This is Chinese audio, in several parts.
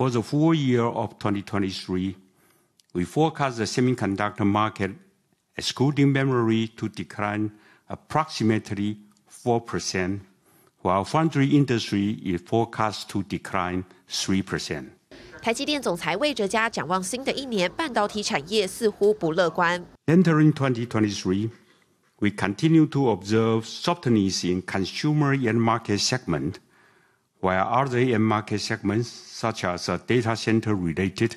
For the full year of 2023, we forecast the semiconductor market, excluding memory, to decline approximately 4%, while foundry industry is forecast to decline 3%. 台积电总裁魏哲嘉展望新的一年，半导体产业似乎不乐观。Entering 2023, we continue to observe softness in consumer and market segment while other end market segments, such as uh, data center related,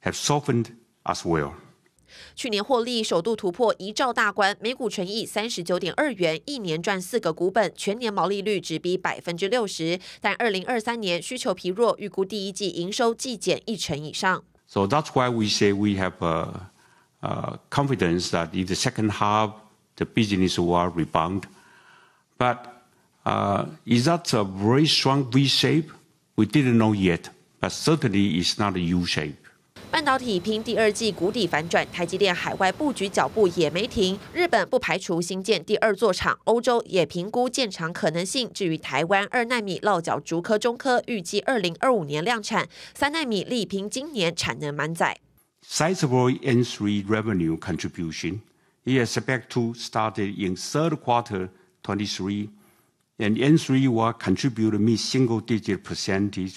have softened as well. 去年获利首度突破一兆大关，每股纯益三十九点二元，一年赚四个股本，全年毛利率直逼百分之六十。但二零二三年需求疲弱，预估第一季营收季减一成以上。So that's why we say we have a, uh, a uh, confidence that in the second half the business will rebound, but Is that a very strong V shape? We didn't know yet, but certainly it's not a U shape. 半导体拼第二季谷底反转，台积电海外布局脚步也没停。日本不排除新建第二座厂，欧洲也评估建厂可能性。至于台湾二纳米落脚，竹科、中科预计二零二五年量产，三纳米力拼今年产能满载。Size of entry revenue contribution is expected to start in third quarter '23. And N three w i l contribute me single digit percentage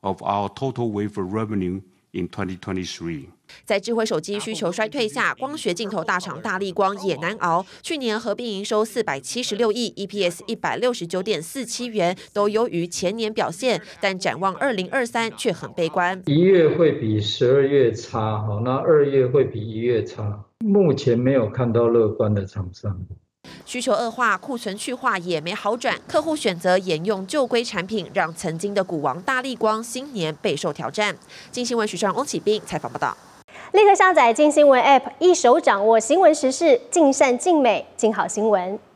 of our total wafer revenue in 2023。在智慧手机需求衰退下，光学镜头大厂大力光也难熬。去年合并营收四百七十六亿，EPS 一百六十九点四七元，都优于前年表现。但展望二零二三，却很悲观。一月会比十二月差，好，那二月会比一月差。目前没有看到乐观的厂商。需求恶化，库存去化也没好转，客户选择沿用旧规产品，让曾经的股王大力光新年备受挑战。金新闻徐持翁启斌采访报道。立刻下载金新闻 App，一手掌握新闻时事，尽善尽美，尽好新闻。